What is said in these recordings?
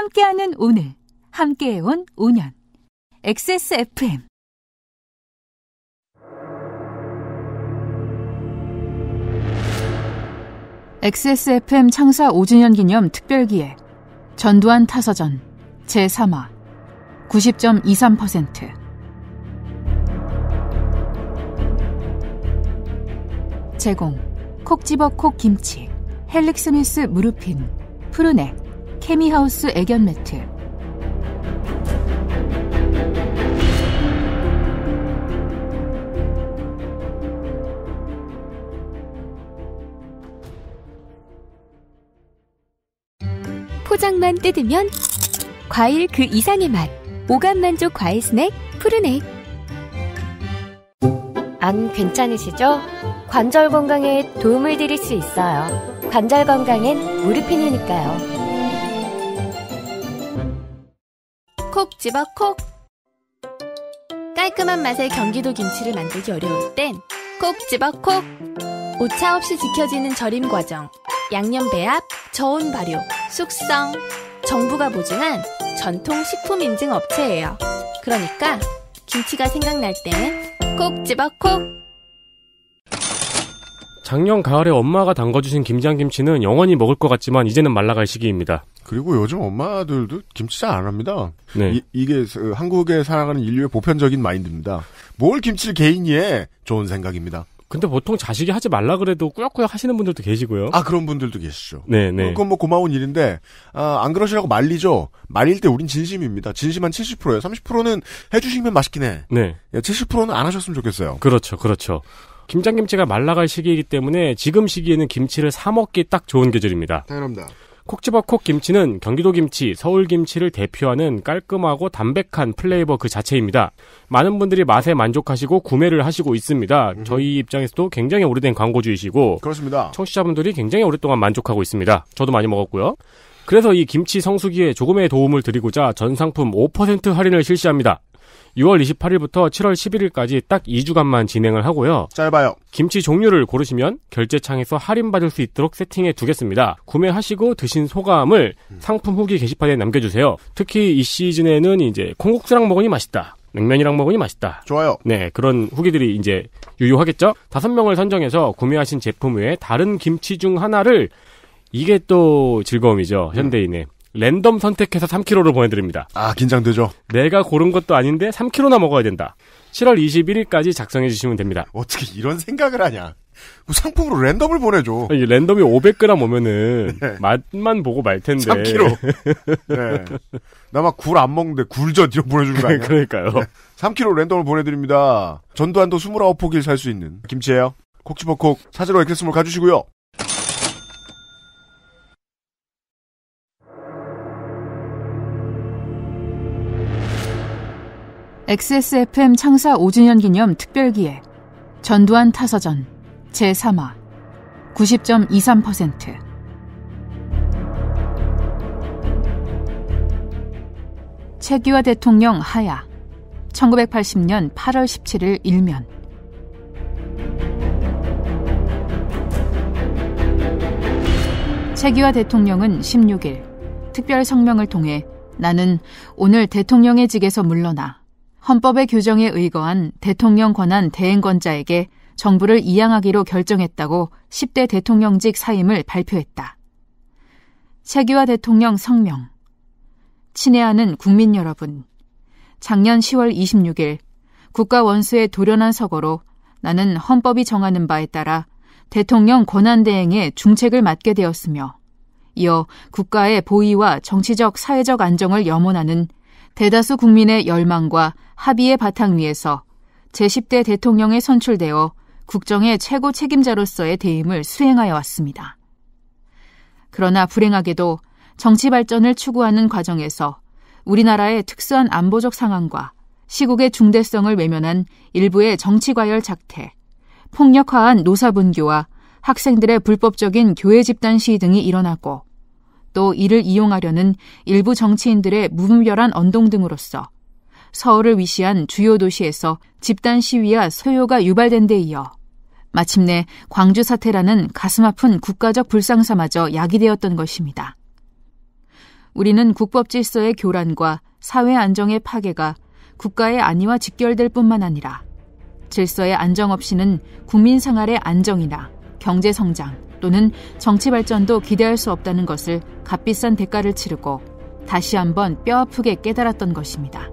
함께하는 오늘, 함께해온 5년. XSFM XSFM 창사 5주년 기념 특별기획 전두환 타서전 제3화 90.23% 제공 콕 집어 콕 김치 헬릭스미스 무르핀 푸르넥 케미하우스 애견 매트 포장만 뜯으면 과일 그 이상의 맛 오감 만족 과일 스낵 푸르넥 안 괜찮으시죠? 관절 건강에 도움을 드릴 수 있어요 관절 건강엔 무르핀이니까요 집어 콕! 깔끔한 맛의 경기도 김치를 만들기 어려울 땐콕 집어 콕! 오차 없이 지켜지는 절임 과정, 양념 배합, 저온 발효, 숙성. 정부가 보증한 전통 식품 인증 업체예요. 그러니까 김치가 생각날 때는 콕 집어 콕! 작년 가을에 엄마가 담가주신 김장김치는 영원히 먹을 것 같지만 이제는 말라갈 시기입니다. 그리고 요즘 엄마들도 김치 잘 안 합니다. 네. 이, 게 그 한국에 살아가는 인류의 보편적인 마인드입니다. 뭘 김치를 개인이 해? 좋은 생각입니다. 근데 보통 자식이 하지 말라 그래도 꾸역꾸역 하시는 분들도 계시고요. 아 그런 분들도 계시죠. 네네. 네. 그건 뭐 고마운 일인데 아, 안 그러시라고 말리죠. 말릴 때 우린 진심입니다. 진심 한 70%예요. 30%는 해주시면 맛있긴 해. 네. 70%는 예, 안 하셨으면 좋겠어요. 그렇죠, 그렇죠. 김장김치가 말라갈 시기이기 때문에 지금 시기에는 김치를 사 먹기 딱 좋은 계절입니다. 당연합니다. 콕지버콕 김치는 경기도 김치, 서울 김치를 대표하는 깔끔하고 담백한 플레이버 그 자체입니다. 많은 분들이 맛에 만족하시고 구매를 하시고 있습니다. 음 저희 입장에서도 굉장히 오래된 광고주이시고 그렇습니다. 청취자분들이 굉장히 오랫동안 만족하고 있습니다. 저도 많이 먹었고요. 그래서 이 김치 성수기에 조금의 도움을 드리고자 전 상품 5% 할인을 실시합니다. 6월 28일부터 7월 11일까지 딱 2주간만 진행을 하고요. 짧아요. 김치 종류를 고르시면 결제창에서 할인받을 수 있도록 세팅해 두겠습니다. 구매하시고 드신 소감을 상품 후기 게시판에 남겨주세요. 특히 이 시즌에는 이제 콩국수랑 먹으니 맛있다. 냉면이랑 먹으니 맛있다. 좋아요. 네, 그런 후기들이 이제 유효하겠죠? 다섯 명을 선정해서 구매하신 제품 외에 다른 김치 중 하나를 이게 또 즐거움이죠, 현대인의. 음. 랜덤 선택해서 3kg를 보내드립니다. 아, 긴장되죠? 내가 고른 것도 아닌데 3kg나 먹어야 된다. 7월 21일까지 작성해주시면 됩니다. 어떻게 이런 생각을 하냐? 그 상품으로 랜덤을 보내줘. 아니, 랜덤이 500g 오면은 네. 맛만 보고 말 텐데. 3kg. 네. 나막 굴 안 먹는데 굴젓 이런 보내주는 거 아니야? 그러니까요. 네. 3kg 랜덤을 보내드립니다. 전두환도 29포기를 살 수 있는 김치예요. 콕지버콕 사제로 액세스몰 가주시고요. XSFM 창사 5주년 기념 특별기획 전두환 타서전 제3화 90.23% 최기화 대통령 하야 1980년 8월 17일 일면 최기화 대통령은 16일 특별 성명을 통해 나는 오늘 대통령의 직에서 물러나 헌법의 규정에 의거한 대통령 권한 대행권자에게 정부를 이양하기로 결정했다고 10대 대통령직 사임을 발표했다. 세기와 대통령 성명. 친애하는 국민 여러분. 작년 10월 26일 국가 원수의 도련한 서거로 나는 헌법이 정하는 바에 따라 대통령 권한대행의 중책을 맡게 되었으며 이어 국가의 보위와 정치적 사회적 안정을 염원하는 대다수 국민의 열망과 합의의 바탕 위에서 제10대 대통령에 선출되어 국정의 최고 책임자로서의 대임을 수행하여 왔습니다. 그러나 불행하게도 정치 발전을 추구하는 과정에서 우리나라의 특수한 안보적 상황과 시국의 중대성을 외면한 일부의 정치과열 작태, 폭력화한 노사분교와 학생들의 불법적인 교회 집단 시위 등이 일어났고 또 이를 이용하려는 일부 정치인들의 무분별한 언동 등으로서 서울을 위시한 주요 도시에서 집단 시위와 소요가 유발된 데 이어 마침내 광주 사태라는 가슴 아픈 국가적 불상사마저 야기되었던 것입니다. 우리는 국법 질서의 교란과 사회 안정의 파괴가 국가의 안위와 직결될 뿐만 아니라 질서의 안정 없이는 국민 생활의 안정이나 경제 성장 또는 정치 발전도 기대할 수 없다는 것을 값비싼 대가를 치르고 다시 한번 뼈아프게 깨달았던 것입니다.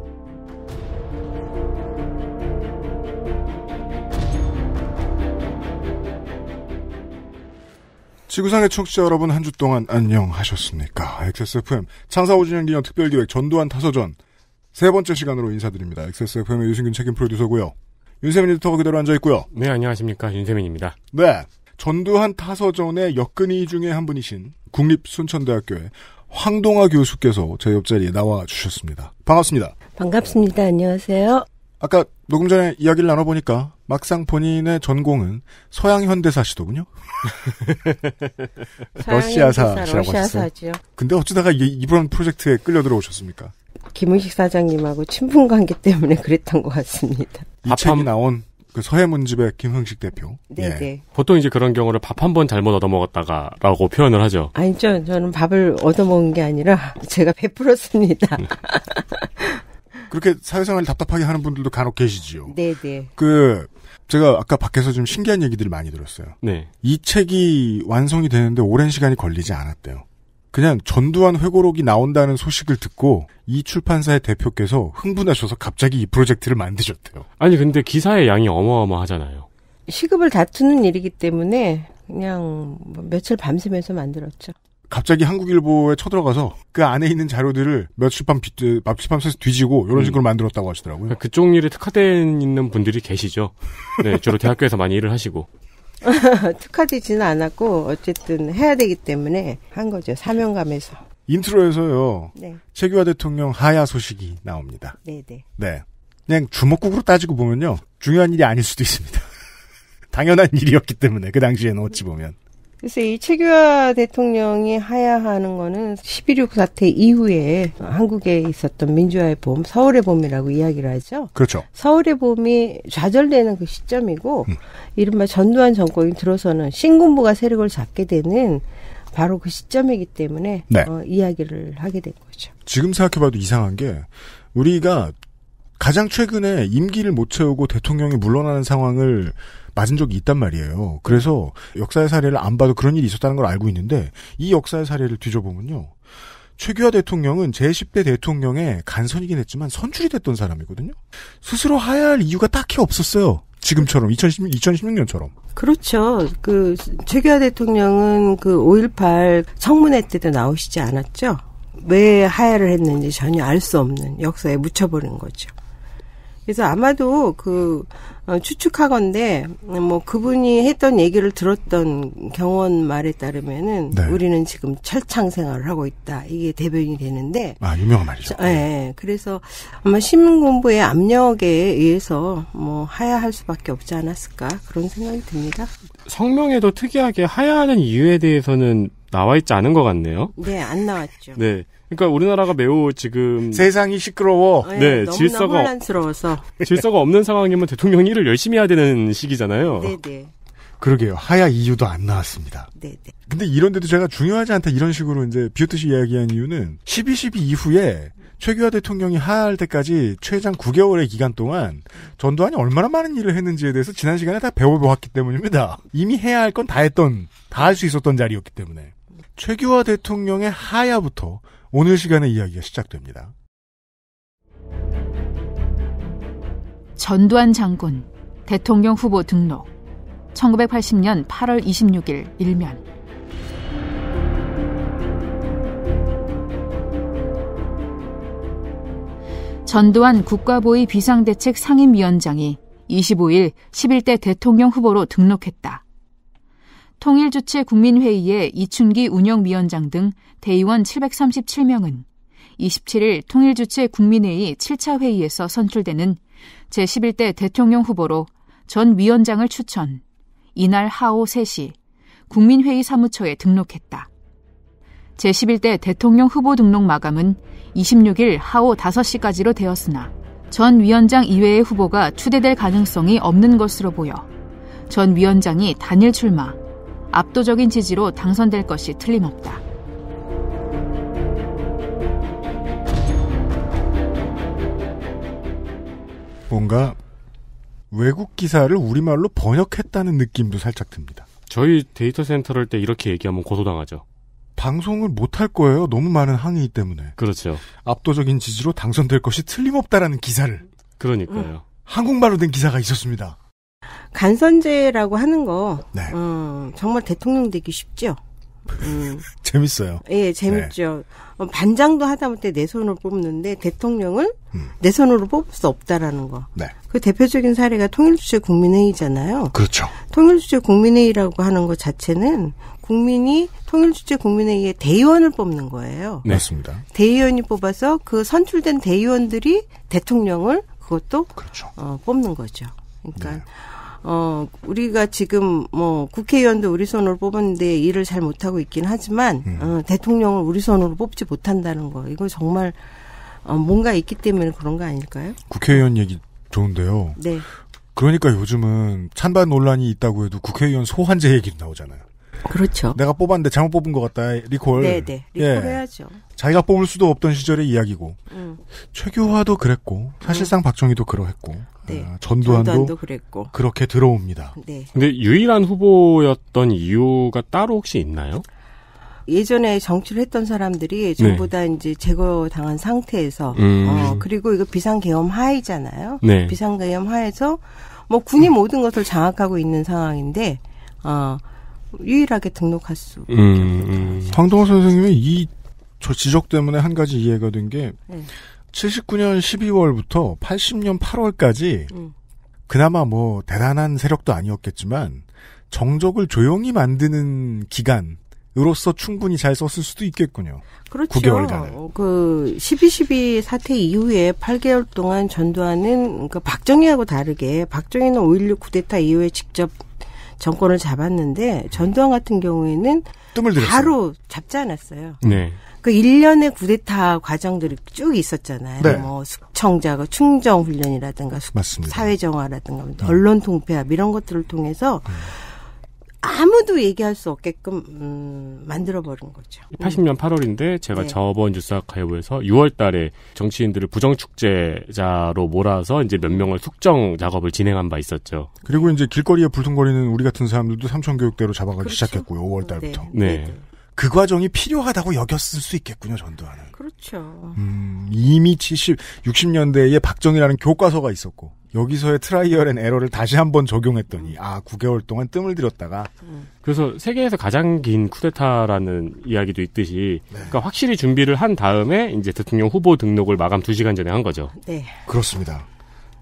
지구상의 청취자 여러분 한 주 동안 안녕하셨습니까? XSFM 창사 5주년 기념 특별기획 전두환 타서전 세 번째 시간으로 인사드립니다. XSFM의 유승균 책임 프로듀서고요. 윤세민 리터가 그대로 앉아있고요. 네, 안녕하십니까. 윤세민입니다. 네. 전두환 타서전의 역근이 중에 한 분이신 국립순천대학교의 황동화 교수께서 제 옆자리에 나와 주셨습니다. 반갑습니다. 반갑습니다. 안녕하세요. 아까 녹음 전에 이야기를 나눠보니까 막상 본인의 전공은 서양 현대사시더군요. 러시아사라고 러시아사죠. 근데 어쩌다가 이번 프로젝트에 끌려 들어오셨습니까? 김은식 사장님하고 친분 관계 때문에 그랬던 것 같습니다. 밥책 나온 그 서해문집의 김흥식 대표. 네, 예. 네. 보통 이제 그런 경우를 밥 한 번 잘못 얻어먹었다가라고 표현을 하죠. 아니죠. 저는 밥을 얻어먹은 게 아니라 제가 베풀었습니다. 그렇게 사회생활 답답하게 하는 분들도 간혹 계시지요. 네, 네. 그 제가 아까 밖에서 좀 신기한 얘기들을 많이 들었어요. 네. 이 책이 완성이 되는데 오랜 시간이 걸리지 않았대요. 그냥 전두환 회고록이 나온다는 소식을 듣고 이 출판사의 대표께서 흥분하셔서 갑자기 이 프로젝트를 만드셨대요. 아니 근데 기사의 양이 어마어마하잖아요. 시급을 다투는 일이기 때문에 그냥 뭐 며칠 밤새면서 만들었죠. 갑자기 한국일보에 쳐들어가서 그 안에 있는 자료들을 며칠밤 밤 새서 뒤지고 이런 음. 식으로 음. 만들었다고 하시더라고요. 그러니까 그쪽 일에 특화된 있는 분들이 계시죠. 네, 주로 대학교에서 많이 일을 하시고. 특화되지는 않았고 어쨌든 해야 되기 때문에 한 거죠. 사명감에서. 인트로에서요. 네. 최규하 대통령 하야 소식이 나옵니다. 네네. 네. 네. 그냥 주먹국으로 따지고 보면요. 중요한 일이 아닐 수도 있습니다. 당연한 일이었기 때문에 그 당시에는 어찌 보면. 글쎄 이 최규하 대통령이 하야하는 거는 11.6 사태 이후에 한국에 있었던 민주화의 봄, 서울의 봄이라고 이야기를 하죠. 그렇죠. 서울의 봄이 좌절되는 그 시점이고 음. 이른바 전두환 정권이 들어서는 신군부가 세력을 잡게 되는 바로 그 시점이기 때문에 네. 어, 이야기를 하게 된 거죠. 지금 생각해봐도 이상한 게 우리가 가장 최근에 임기를 못 채우고 대통령이 물러나는 상황을 맞은 적이 있단 말이에요. 그래서 역사의 사례를 안 봐도 그런 일이 있었다는 걸 알고 있는데 이 역사의 사례를 뒤져보면요. 최규하 대통령은 제10대 대통령의 간선이긴 했지만 선출이 됐던 사람이거든요. 스스로 하야할 이유가 딱히 없었어요. 지금처럼 2016, 2016년처럼. 그렇죠. 그 최규하 대통령은 그 5.18성문회 때도 나오시지 않았죠. 왜 하야를 했는지 전혀 알 수 없는 역사에 묻혀버린 거죠. 그래서 아마도 그 어, 추측하건데 뭐 그분이 했던 얘기를 들었던 경원 말에 따르면은 네. 우리는 지금 철창 생활을 하고 있다 이게 대변이 되는데 아 유명한 말이죠. 예. 네. 그래서 아마 시민공부의 압력에 의해서 뭐 하야할 수밖에 없지 않았을까 그런 생각이 듭니다. 성명에도 특이하게 하야하는 이유에 대해서는 나와 있지 않은 것 같네요. 네, 안 나왔죠. 네. 그러니까 우리나라가 매우 지금 세상이 시끄러워. 어, 예, 네, 네 질서가 혼란스러워서 질서가 없는 상황이면 대통령이 일을 열심히 해야 되는 시기잖아요. 네, 네. 그러게요. 하야 이유도 안 나왔습니다. 네, 네. 근데 이런데도 제가 중요하지 않다 이런 식으로 이제 비웃듯이 이야기한 이유는 12.12 이후에 최규하 대통령이 하할 야 때까지 최장 9개월의 기간 동안 전두환이 얼마나 많은 일을 했는지에 대해서 지난 시간에 다 배워보았기 때문입니다. 이미 해야 할 건 다 했던, 다 할 수 있었던 자리였기 때문에. 최규하 대통령의 하야부터 오늘 시간의 이야기가 시작됩니다. 전두환 장군 대통령 후보 등록 1980년 8월 26일 일면 전두환 국가보위 비상대책 상임위원장이 25일 11대 대통령 후보로 등록했다. 통일주체국민회의의 이춘기 운영위원장 등 대의원 737명은 27일 통일주체 국민회의 7차 회의에서 선출되는 제11대 대통령 후보로 전 위원장을 추천, 이날 하오 3시 국민회의 사무처에 등록했다. 제11대 대통령 후보 등록 마감은 26일 하오 5시까지로 되었으나 전 위원장 이외의 후보가 추대될 가능성이 없는 것으로 보여 전 위원장이 단일 출마, 압도적인 지지로 당선될 것이 틀림없다. 뭔가 외국 기사를 우리말로 번역했다는 느낌도 살짝 듭니다. 저희 데이터 센터를 때 이렇게 얘기하면 고소당하죠. 방송을 못할 거예요. 너무 많은 항의 때문에. 그렇죠. 압도적인 지지로 당선될 것이 틀림없다라는 기사를. 그러니까요. 한국말로 된 기사가 있었습니다. 간선제라고 하는 거 네. 어, 정말 대통령 되기 쉽죠. 음. 재밌어요. 예, 재밌죠. 네. 어, 반장도 하다못해 내 손으로 뽑는데 대통령을 음. 내 손으로 뽑을 수 없다라는 거. 네. 그 대표적인 사례가 통일주체 국민회의잖아요. 그렇죠. 통일주체 국민회의라고 하는 것 자체는 국민이 통일주체 국민회의의 대의원을 뽑는 거예요. 네. 맞습니다. 대의원이 뽑아서 그 선출된 대의원들이 대통령을 그것도 그렇죠. 어, 뽑는 거죠. 그러니까 네. 어, 우리가 지금 뭐 국회의원도 우리 손으로 뽑았는데 일을 잘 못하고 있긴 하지만, 음. 어, 대통령을 우리 손으로 뽑지 못한다는 거. 이거 정말, 어, 뭔가 있기 때문에 그런 거 아닐까요? 국회의원 얘기 좋은데요. 네. 그러니까 요즘은 찬반 논란이 있다고 해도 국회의원 소환제 얘기 나오잖아요. 그렇죠. 내가 뽑았는데 잘못 뽑은 것 같다. 리콜. 네네. 네. 리콜 예. 해야죠. 자기가 뽑을 수도 없던 시절의 이야기고 음. 최규화도 그랬고 사실상 음. 박정희도 그러했고 네. 아, 전두환도, 전두환도, 그랬고 그렇게 들어옵니다. 네. 근데 유일한 후보였던 이유가 따로 혹시 있나요? 예전에 정치를 했던 사람들이 전부 네. 다 네. 이제 제거당한 상태에서 음. 어, 그리고 이거 비상계엄 하이잖아요. 네. 비상계엄 하에서 뭐 군이 모든 것을 장악하고 있는 상황인데 어, 유일하게 등록할 수. 음. 음. 황동호 선생님의 이저 지적 때문에 한 가지 이해가 된게 네. 79년 12월부터 80년 8월까지 음. 그나마 뭐 대단한 세력도 아니었겠지만 정적을 조용히 만드는 기간. 으로서 충분히 잘 썼을 수도 있겠군요. 그렇죠. 9개월간을. 그12.12 사태 이후에 8개월 동안 전두환은 그 박정희하고 다르게 박정희는 5.16 쿠데타 이후에 직접 정권을 잡았는데 전두환 같은 경우에는 뜸을 바로 잡지 않았어요. 네. 그 1년의 구데타 과정들이 쭉 있었잖아요. 네. 뭐 숙청자가 충정 훈련이라든가 사회 정화라든가 뭐 언론 통폐합 이런 것들을 통해서 음. 아무도 얘기할 수 없게끔 음, 만들어버린 거죠. 80년 8월인데 제가 네. 저번 뉴스아카이브에서 6월달에 정치인들을 부정축제자로 몰아서 이제 몇 명을 숙정 작업을 진행한 바 있었죠. 그리고 이제 길거리에 불퉁거리는 우리 같은 사람들도 삼천교육대로 잡아가기 그렇죠. 시작했고요. 5월달부터. 네. 네. 그 과정이 필요하다고 여겼을 수 있겠군요, 전두환은. 그렇 그렇죠. 음, 이미 70, 60년대에 박정희라는 교과서가 있었고 여기서의 트라이얼 앤 에러를 다시 한 번 적용했더니 아 9개월 동안 뜸을 들였다가 음. 그래서 세계에서 가장 긴 쿠데타라는 이야기도 있듯이 네. 그러니까 확실히 준비를 한 다음에 이제 대통령 후보 등록을 마감 2시간 전에 한 거죠. 네. 그렇습니다.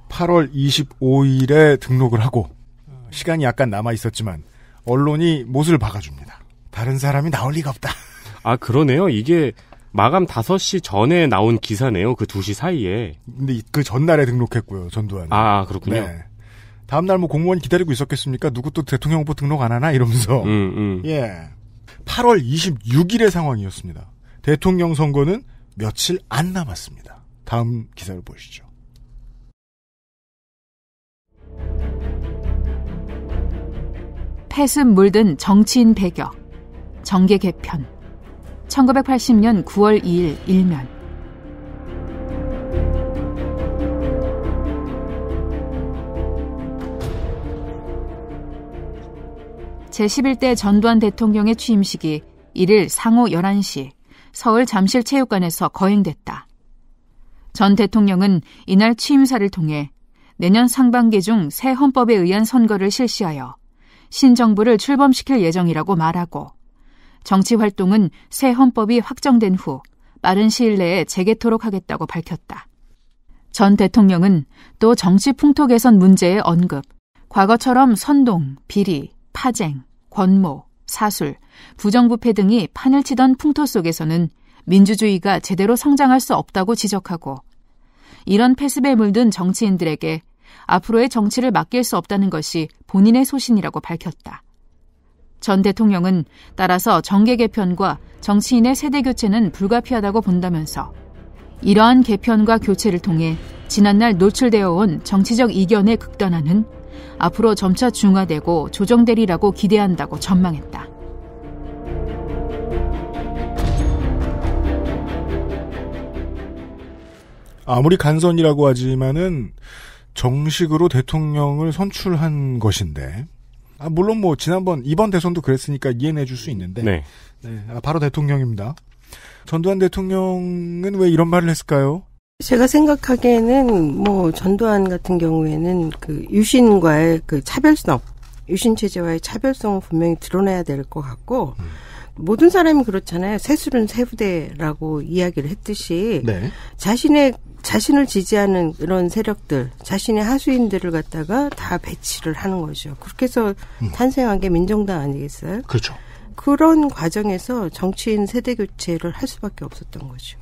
8월 25일에 등록을 하고 시간이 약간 남아 있었지만 언론이 못을 박아줍니다. 다른 사람이 나올 리가 없다. 아 그러네요. 이게 마감 5시 전에 나온 기사네요. 그 2시 사이에. 근데 그 전날에 등록했고요. 전두환. 아, 그렇군요. 네. 다음날 뭐 공무원 기다리고 있었겠습니까? 누구 또 대통령 후보 등록 안 하나? 이러면서. 음, 음. 예. 8월 26일의 상황이었습니다. 대통령 선거는 며칠 안 남았습니다. 다음 기사를 보시죠. 패습 물든 정치인 배격. 정계 개편. 1980년 9월 2일 일면 제11대 전두환 대통령의 취임식이 1일 상호 11시 서울 잠실체육관에서 거행됐다. 전 대통령은 이날 취임사를 통해 내년 상반기 중 새 헌법에 의한 선거를 실시하여 신정부를 출범시킬 예정이라고 말하고 정치 활동은 새 헌법이 확정된 후 빠른 시일 내에 재개토록 하겠다고 밝혔다. 전 대통령은 또 정치 풍토 개선 문제의 언급, 과거처럼 선동, 비리, 파쟁, 권모, 사술, 부정부패 등이 판을 치던 풍토 속에서는 민주주의가 제대로 성장할 수 없다고 지적하고 이런 패습에 물든 정치인들에게 앞으로의 정치를 맡길 수 없다는 것이 본인의 소신이라고 밝혔다. 전 대통령은 따라서 정계 개편과 정치인의 세대 교체는 불가피하다고 본다면서 이러한 개편과 교체를 통해 지난날 노출되어 온 정치적 이견의 극단화는 앞으로 점차 중화되고 조정되리라고 기대한다고 전망했다. 아무리 간선이라고 하지만은 정식으로 대통령을 선출한 것인데 아, 물론 뭐 지난번 이번 대선도 그랬으니까 이해해 줄수 있는데. 네. 네. 아, 바로 대통령입니다. 전두환 대통령은 왜 이런 말을 했을까요? 제가 생각하기에는 뭐 전두환 같은 경우에는 그 유신과의 그 차별성, 유신 체제와의 차별성을 분명히 드러내야 될 것 같고 음. 모든 사람이 그렇잖아요. 세술은 세부대라고 이야기를 했듯이 네. 자신의 자신을 지지하는 그런 세력들, 자신의 하수인들을 갖다가 다 배치를 하는 거죠. 그렇게 해서 음. 탄생한 게 민정당 아니겠어요? 그렇죠. 그런 과정에서 정치인 세대 교체를 할 수밖에 없었던 거죠.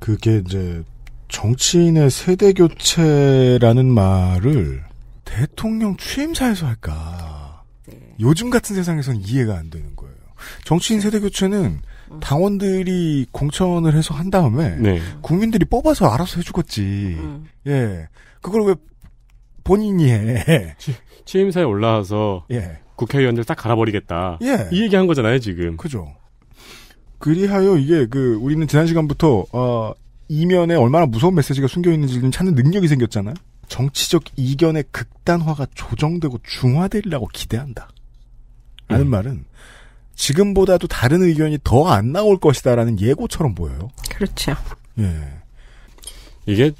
그게 이제 정치인의 세대 교체라는 말을 대통령 취임사에서 할까? 네. 요즘 같은 세상에선 이해가 안 되는 거예요. 정치인 세대 교체는 당원들이 공천을 해서 한 다음에 네. 국민들이 뽑아서 알아서 해주겠지. 음. 예, 그걸 왜 본인이 해? 취임사에 올라와서 예. 국회의원들 딱 갈아버리겠다. 예. 이 얘기한 거잖아요 지금. 그죠. 그리하여 이게 그 우리는 지난 시간부터 어, 이면에 얼마나 무서운 메시지가 숨겨 있는지를 찾는 능력이 생겼잖아요. 정치적 이견의 극단화가 조정되고 중화되리라고 기대한다. 라는 음. 말은 지금보다도 다른 의견이 더 안 나올 것이다라는 예고처럼 보여요. 그렇죠. 예. 이게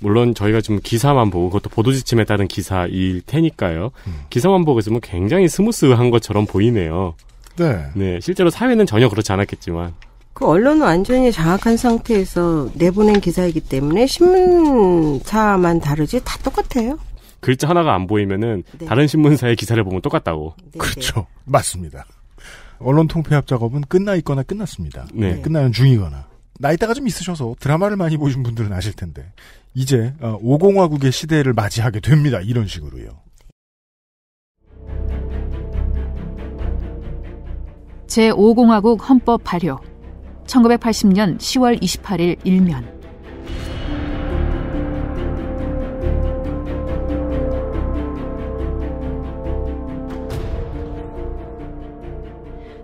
물론 저희가 지금 기사만 보고 그것도 보도 지침에 따른 기사일 테니까요. 음. 기사만 보고 있으면 굉장히 스무스한 것처럼 보이네요. 네. 네. 실제로 사회는 전혀 그렇지 않았겠지만. 그 언론은 완전히 장악한 상태에서 내보낸 기사이기 때문에 신문사만 다르지 다 똑같아요. 글자 하나가 안 보이면은 네. 다른 신문사의 기사를 보면 똑같다고. 네, 네. 그렇죠. 맞습니다. 언론 통폐합 작업은 끝나 있거나 끝났습니다. 네. 네, 끝나는 중이거나. 나이대가 좀 있으셔서 드라마를 많이 보신 분들은 아실 텐데 이제 5공화국의 어, 시대를 맞이하게 됩니다. 이런 식으로요. 제5공화국 헌법 발효 1980년 10월 28일 일면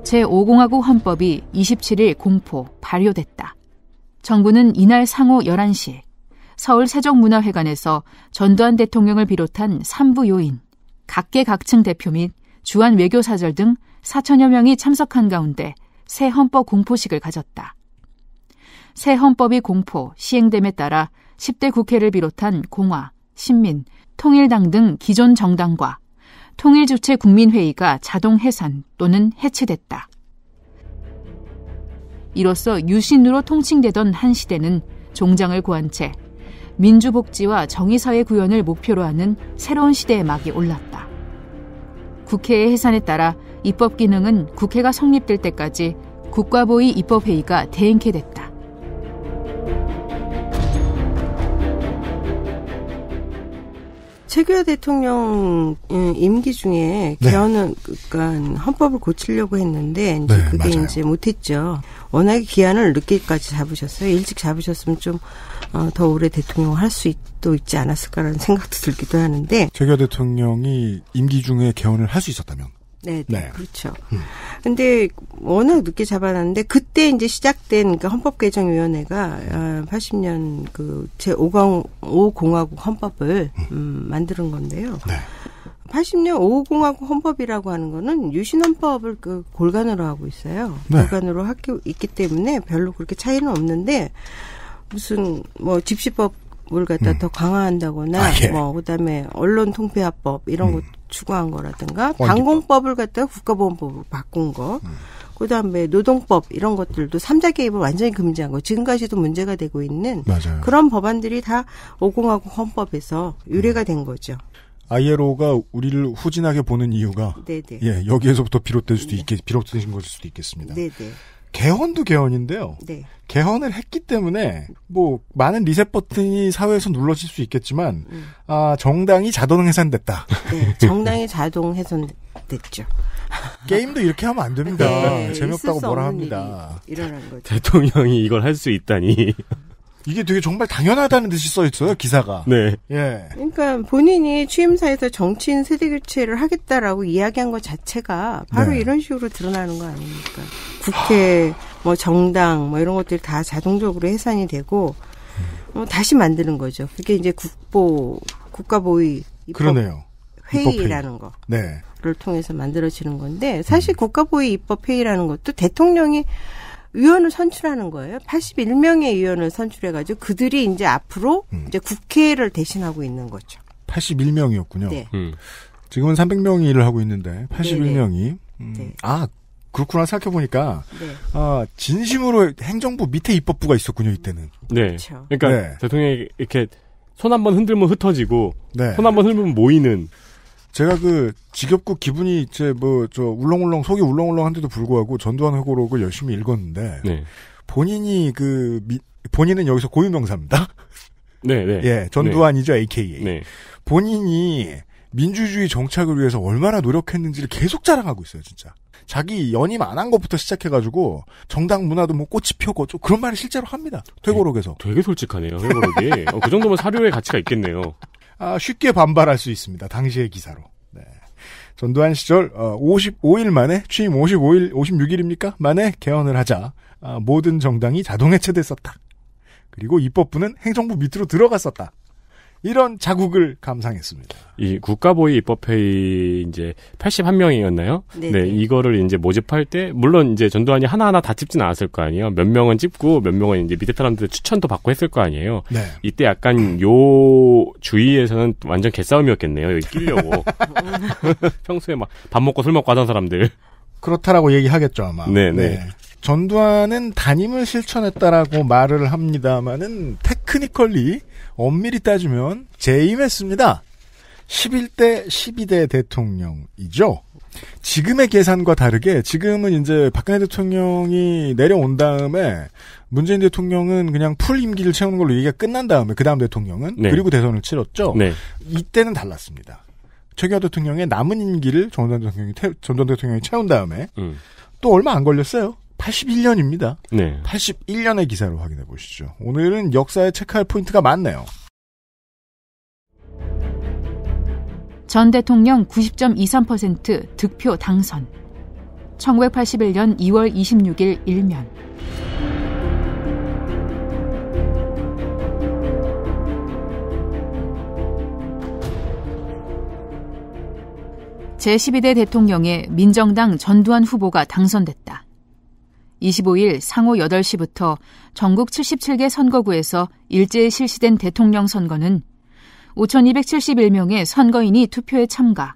제5공화국 헌법이 27일 공포, 발효됐다. 정부는 이날 상호 11시 서울 세종문화회관에서 전두환 대통령을 비롯한 3부 요인, 각계각층 대표 및 주한 외교사절 등 4천여 명이 참석한 가운데 새 헌법 공포식을 가졌다. 새 헌법이 공포, 시행됨에 따라 10대 국회를 비롯한 공화, 신민, 통일당 등 기존 정당과 통일주체 국민회의가 자동 해산 또는 해체됐다. 이로써 유신으로 통칭되던 한 시대는 종장을 구한채 민주복지와 정의사회 구현을 목표로 하는 새로운 시대의 막이 올랐다. 국회의 해산에 따라 입법 기능은 국회가 성립될 때까지 국가보위 입법회의가 대행케 됐다. 최규하 대통령 임기 중에 개헌은 네. 그니까 헌법을 고치려고 했는데 이제 네, 그게 맞아요. 이제 못했죠. 워낙에 기한을 늦게까지 잡으셨어요. 일찍 잡으셨으면 좀더 어, 오래 대통령 을할 수도 있지 않았을까라는 생각도 들기도 하는데 최규하 대통령이 임기 중에 개헌을 할 수 있었다면 네, 네, 네. 그렇죠. 음. 근데 워낙 늦게 잡아놨는데 그때 이제 시작된 그러니까 헌법개정위원회가 80년 어, 그 제5강 5공화국 헌법을 음. 음, 만드는 건데요. 네. 80년 5공화국 헌법이라고 하는 거는 유신헌법을 그 골간으로 하고 있어요. 네. 골간으로 하고 있기 때문에 별로 그렇게 차이는 없는데 무슨 뭐 집시법 뭘 갖다 음. 더 강화한다거나 아, 예. 뭐 그다음에 언론 통폐합법 이런 음. 추구한 거라든가 방공법을 갖다가 국가보안법으로 바꾼 거. 음. 그다음에 노동법 이런 것들도 삼자 개입을 완전히 금지한 거 지금까지도 문제가 되고 있는 맞아요. 그런 법안들이 다 오공하고 헌법에서 유래가 음. 된 거죠. ILO가 우리를 후진하게 보는 이유가 네네. 네. 예 여기에서부터 비롯될 수도 네. 있겠 비롯되신 것일 수도 있겠습니다. 네네. 네. 개헌도 개헌인데요. 네. 개헌을 했기 때문에 뭐 많은 리셋 버튼이 사회에서 눌러질 수 있겠지만 음. 아 정당이 자동 해산됐다. 네, 정당이 자동 해산됐죠. 게임도 이렇게 하면 안 됩니다. 네, 재미없다고 뭐라 합니다. 대통령이 이걸 할 수 있다니. 이게 되게 정말 당연하다는 듯이 써 있어요 기사가. 네. 예. 그러니까 본인이 취임사에서 정치인 세대 교체를 하겠다라고 이야기한 것 자체가 바로 네. 이런 식으로 드러나는 거 아닙니까? 국회, 뭐 정당, 뭐 이런 것들이 다 자동적으로 해산이 되고 뭐 다시 만드는 거죠. 그게 이제 국보 국가보위 그러네요. 회의라는 거. 네. 를 통해서 만들어지는 건데 사실 음. 국가보위 입법회의라는 것도 대통령이 의원을 선출하는 거예요. 81명의 의원을 선출해가지고 그들이 이제 앞으로 음. 이제 국회를 대신하고 있는 거죠. 81명이었군요. 네. 음. 지금은 300명이 일을 하고 있는데 81명이 음. 네. 아 그렇구나 생각해보니까 네. 아, 진심으로 행정부 밑에 입법부가 있었군요 이때는. 네. 그렇죠. 그러니까 네. 대통령이 이렇게 손 한번 흔들면 흩어지고 네. 손 한번 흔들면 모이는 제가 그 지겹고 기분이 제뭐 저 울렁울렁 속이 울렁울렁한데도 불구하고 전두환 회고록을 열심히 읽었는데 네. 본인이 그 미, 본인은 여기서 고유명사입니다. 네, 네. 예, 전두환이죠, 네. AKA. 네. 본인이 민주주의 정착을 위해서 얼마나 노력했는지를 계속 자랑하고 있어요, 진짜. 자기 연임 안 한 것부터 시작해가지고 정당 문화도 뭐 꽃이 피우고 좀 그런 말을 실제로 합니다. 퇴고록에서. 네. 되게, 되게 솔직하네요, 퇴고록이. 어, 그 정도면 사료의 가치가 있겠네요. 아, 쉽게 반발할 수 있습니다. 당시의 기사로. 네. 전두환 시절 어, 55일 만에 취임 55일 56일입니까? 만에 개헌을 하자 아, 모든 정당이 자동 해체됐었다. 그리고 입법부는 행정부 밑으로 들어갔었다. 이런 자국을 감상했습니다. 이 국가보위 입법회의 이제 81명이었나요? 네네. 네, 이거를 이제 모집할 때 물론 이제 전두환이 하나하나 다 찍진 않았을 거 아니에요. 몇 명은 찍고 몇 명은 이제 밑에 사람들 추천도 받고 했을 거 아니에요. 네. 이때 약간 요 주위에서는 완전 개싸움이었겠네요. 여기 끼려고 평소에 막 밥 먹고 술 먹고 하던 사람들 그렇다라고 얘기하겠죠 아마. 네네. 네. 네. 전두환은 담임을 실천했다라고 말을 합니다만은 테크니컬리 엄밀히 따지면 재임했습니다. 11대 12대 대통령이죠. 지금의 계산과 다르게 지금은 이제 박근혜 대통령이 내려온 다음에 문재인 대통령은 그냥 풀 임기를 채우는 걸로 얘기가 끝난 다음에 그 다음 대통령은 네. 그리고 대선을 치렀죠. 네. 이때는 달랐습니다. 최규하 대통령의 남은 임기를 전전 대통령이 전전 대통령이 채운 다음에 음. 또 얼마 안 걸렸어요. 81년입니다. 네. 81년의 기사로 확인해 보시죠. 오늘은 역사에 체크할 포인트가 많네요. 전 대통령 90.23% 득표 당선. 1981년 2월 26일 일면. 제12대 대통령에 민정당 전두환 후보가 당선됐다. 25일 상호 8시부터 전국 77개 선거구에서 일제히 실시된 대통령 선거는 5,271명의 선거인이 투표에 참가.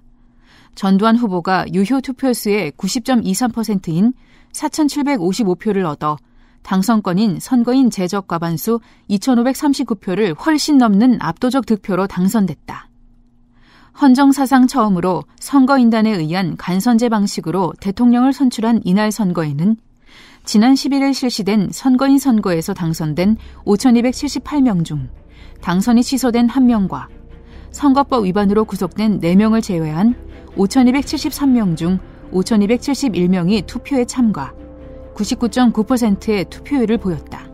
전두환 후보가 유효 투표수의 90.23%인 4,755표를 얻어 당선권인 선거인 제적 과반수 2,539표를 훨씬 넘는 압도적 득표로 당선됐다. 헌정 사상 처음으로 선거인단에 의한 간선제 방식으로 대통령을 선출한 이날 선거에는 지난 11일 실시된 선거인 선거에서 당선된 5,278명 중 당선이 취소된 1명과 선거법 위반으로 구속된 4명을 제외한 5,273명 중 5,271명이 투표에 참가, 99.9%의 투표율을 보였다.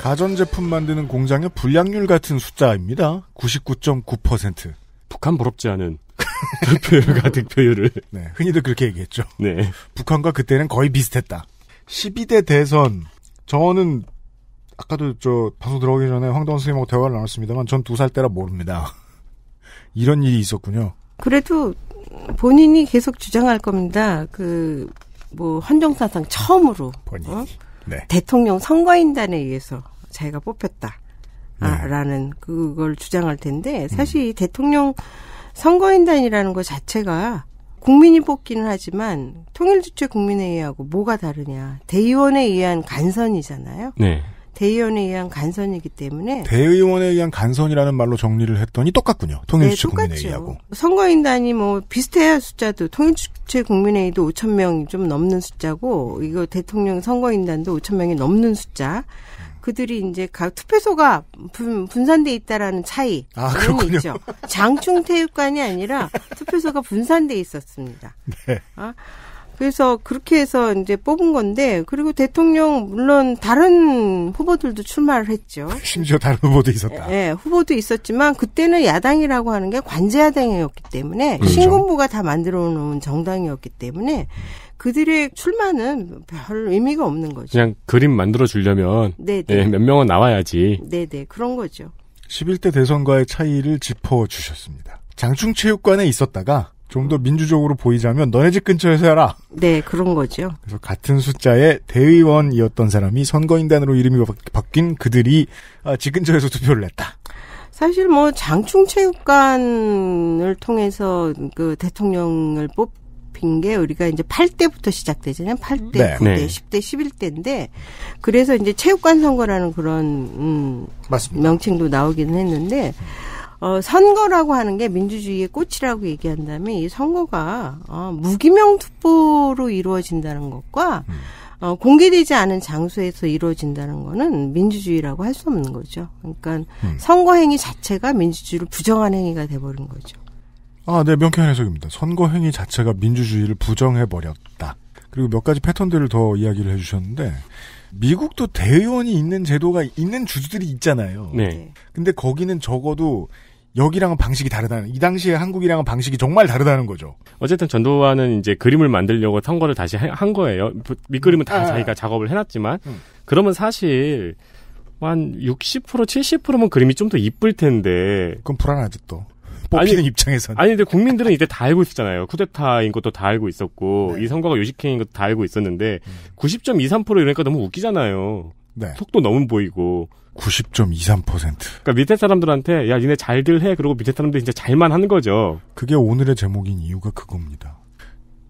가전제품 만드는 공장의 불량률 같은 숫자입니다. 99.9%. 북한 부럽지 않은 득표율과 득표율을. 네, 흔히들 그렇게 얘기했죠. 네. 북한과 그때는 거의 비슷했다. 12대 대선. 저는 아까도 저 방송 들어오기 전에 황동원 선생님하고 대화를 나눴습니다만 전 두 살 때라 모릅니다. 이런 일이 있었군요. 그래도 본인이 계속 주장할 겁니다. 그 뭐 헌정사상 처음으로 본인 어? 네. 대통령 선거인단에 의해서 자기가 뽑혔다. 네. 아, 라는 그걸 주장할 텐데 음. 사실 이 대통령 선거인단이라는 것 자체가 국민이 뽑기는 하지만 통일주체 국민회의하고 뭐가 다르냐 대의원에 의한 간선이잖아요. 네. 대의원에 의한 간선이기 때문에 대의원에 의한 간선이라는 말로 정리를 했더니 똑같군요. 통일주체 네, 국민회의하고 선거인단이 뭐 비슷해요 숫자도 통일주체 국민회의도 5천 명이 좀 넘는 숫자고 이거 대통령 선거인단도 5천 명이 넘는 숫자. 그들이 이제 가, 투표소가 분, 산돼 있다라는 차이 아, 그런 있죠. 장충태육관이 아니라 투표소가 분산돼 있었습니다. 네. 아, 그래서 그렇게 해서 이제 뽑은 건데 그리고 대통령 물론 다른 후보들도 출마를 했죠. 심지어 다른 후보도 있었다. 예, 네, 후보도 있었지만 그때는 야당이라고 하는 게 관제야당이었기 때문에 그렇죠. 신군부가 다 만들어 놓은 정당이었기 때문에 음. 그들의 출마는 별 의미가 없는 거죠. 그냥 그림 만들어 주려면 네, 네. 예, 몇 명은 나와야지. 네, 네. 그런 거죠. 11대 대선과의 차이를 짚어 주셨습니다. 장충체육관에 있었다가 좀 더 민주적으로 보이자면 너네 집 근처에서 해라. 네, 그런 거죠. 그래서 같은 숫자의 대의원이었던 사람이 선거인단으로 이름이 바뀐 그들이 아, 집 근처에서 투표를 했다. 사실 뭐 장충체육관을 통해서 그 대통령을 뽑 높인 게 우리가 이제 8대부터 시작되잖아요. 8대, 네. 9대, 네. 10대, 11대인데 그래서 이제 체육관 선거라는 그런 음 맞습니다. 명칭도 나오기는 했는데 어 선거라고 하는 게 민주주의의 꽃이라고 얘기한다면 이 선거가 어 무기명 투표로 이루어진다는 것과 음. 어, 공개되지 않은 장소에서 이루어진다는 거는 민주주의라고 할 수 없는 거죠. 그러니까 음. 선거 행위 자체가 민주주의를 부정한 행위가 돼버린 거죠. 아, 네, 명쾌한 해석입니다. 선거 행위 자체가 민주주의를 부정해버렸다. 그리고 몇 가지 패턴들을 더 이야기를 해주셨는데, 미국도 대의원이 있는 제도가 있는 주주들이 있잖아요. 네. 근데 거기는 적어도 여기랑은 방식이 다르다는 이 당시에 한국이랑은 방식이 정말 다르다는 거죠. 어쨌든 전두환은 이제 그림을 만들려고 선거를 다시 한 거예요. 밑그림은 다 아, 자기가 아. 작업을 해놨지만 음. 그러면 사실 한 60% 70%면 그림이 좀 더 이쁠 텐데. 그건 불안하지 또. 뽑히는 아니, 입장에선. 아니 근데 국민들은 이제다 알고 있었잖아요. 쿠데타인 것도 다 알고 있었고 네. 이 선거가 요식행인 것도 다 알고 있었는데 음. 90.23% 이러니까 너무 웃기잖아요. 네. 속도 너무 보이고. 90.23%. 그러니까 밑에 사람들한테 야 니네 잘들 해 그러고 밑에 사람들 진짜 잘만 하는 거죠. 그게 오늘의 제목인 이유가 그겁니다.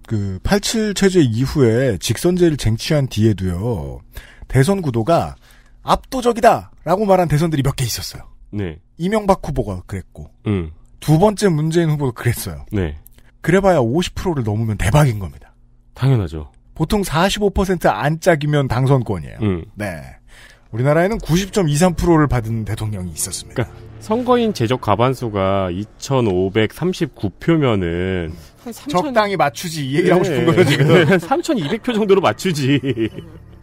그 87 체제 이후에 직선제를 쟁취한 뒤에도요. 대선 구도가 압도적이다라고 말한 대선들이 몇 개 있었어요. 네. 이명박 후보가 그랬고. 음. 두 번째 문재인 후보도 그랬어요. 네. 그래봐야 50%를 넘으면 대박인 겁니다. 당연하죠. 보통 45% 안짝이면 당선권이에요. 음. 네. 우리나라에는 90.23%를 받은 대통령이 있었습니다. 그러니까 선거인 제적 과반수가 2,539표면은 3천... 적당히 맞추지 이 얘기를 하고 네. 싶은 거예요 지금. 3,200표 정도로 맞추지.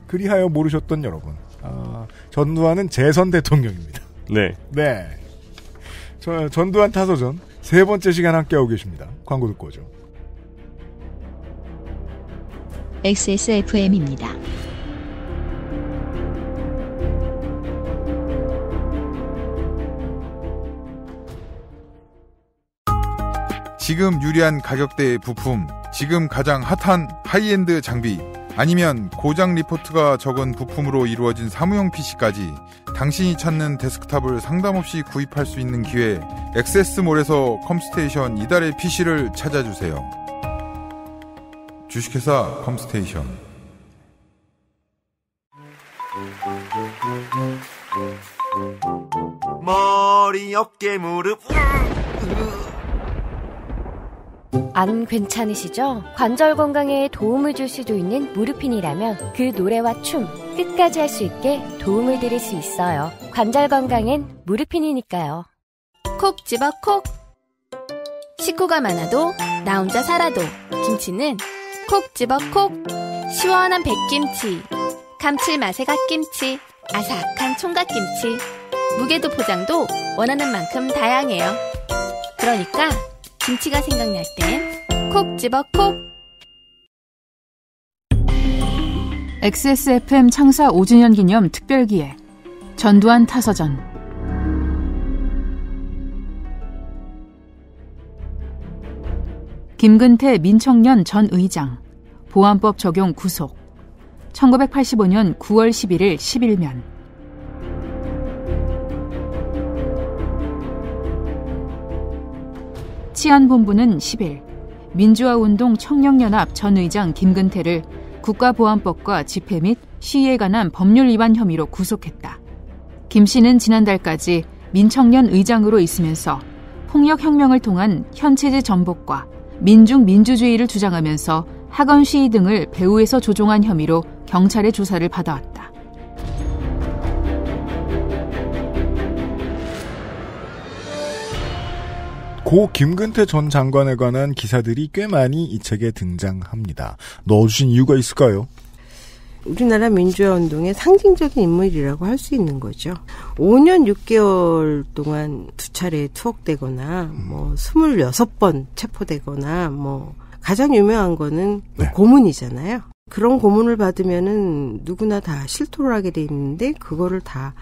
그리하여 모르셨던 여러분, 아, 전두환은 재선 대통령입니다. 네. 네. 저, 전두환 타소전세 번째 시간 함께하고 계십니다. 광고 듣고 오죠. XSFM입니다. 지금 유리한 가격대의 부품, 지금 가장 핫한 하이엔드 장비 아니면 고장 리포트가 적은 부품으로 이루어진 사무용 PC까지 당신이 찾는 데스크탑을 상담 없이 구입할 수 있는 기회 액세스몰에서 컴스테이션 이달의 PC를 찾아주세요. 주식회사 컴스테이션 머리 어깨 무릎 안 괜찮으시죠? 관절 건강에 도움을 줄 수도 있는 무르핀이라면 그 노래와 춤 끝까지 할 수 있게 도움을 드릴 수 있어요. 관절 건강엔 무르핀이니까요. 콕 집어 콕. 식구가 많아도 나 혼자 살아도 김치는 콕 집어 콕. 시원한 백김치, 감칠맛의 갓김치, 아삭한 총각김치. 무게도 포장도 원하는 만큼 다양해요. 그러니까 김치가 생각날 때 콕 집어 콕 XSFM 창사 5주년 기념 특별기획 전두환 타서전 김근태 민청년 전 의장 보안법 적용 구속 1985년 9월 11일 11면 치안본부는 10일 민주화운동 청년연합 전 의장 김근태를 국가보안법과 집회 및 시위에 관한 법률 위반 혐의로 구속했다. 김 씨는 지난달까지 민청년 의장으로 있으면서 폭력혁명을 통한 현체제 전복과 민중 민주주의를 주장하면서 학원 시위 등을 배후에서 조종한 혐의로 경찰의 조사를 받아왔다. 고 김근태 전 장관에 관한 기사들이 꽤 많이 이 책에 등장합니다. 넣어주신 이유가 있을까요? 우리나라 민주화 운동의 상징적인 인물이라고 할 수 있는 거죠. 5년 6개월 동안 두 차례 투옥되거나 뭐 26번 체포되거나 뭐 가장 유명한 거는 그 네. 고문이잖아요. 그런 고문을 받으면은 누구나 다 실토를 하게 돼 있는데 그거를 다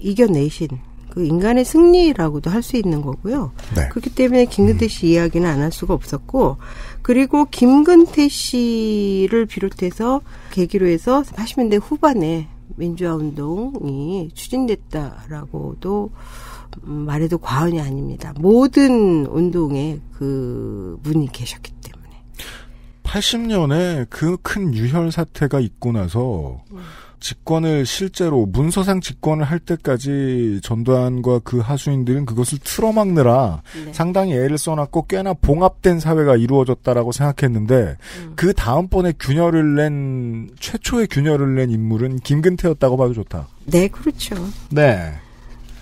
이겨내신 그 인간의 승리라고도 할 수 있는 거고요. 네. 그렇기 때문에 김근태 씨 음. 이야기는 안 할 수가 없었고 그리고 김근태 씨를 비롯해서 계기로 해서 80년대 후반에 민주화 운동이 추진됐다라고도 음, 말해도 과언이 아닙니다. 모든 운동에 그 분이 계셨기 때문에. 80년에 그 큰 유혈 사태가 있고 나서 음. 직권을 실제로 문서상 직권을 할 때까지 전두환과 그 하수인들은 그것을 틀어막느라 네. 상당히 애를 써놨고 꽤나 봉합된 사회가 이루어졌다라고 생각했는데 음. 그 다음번에 균열을 낸 최초의 균열을 낸 인물은 김근태였다고 봐도 좋다. 네, 그렇죠. 네.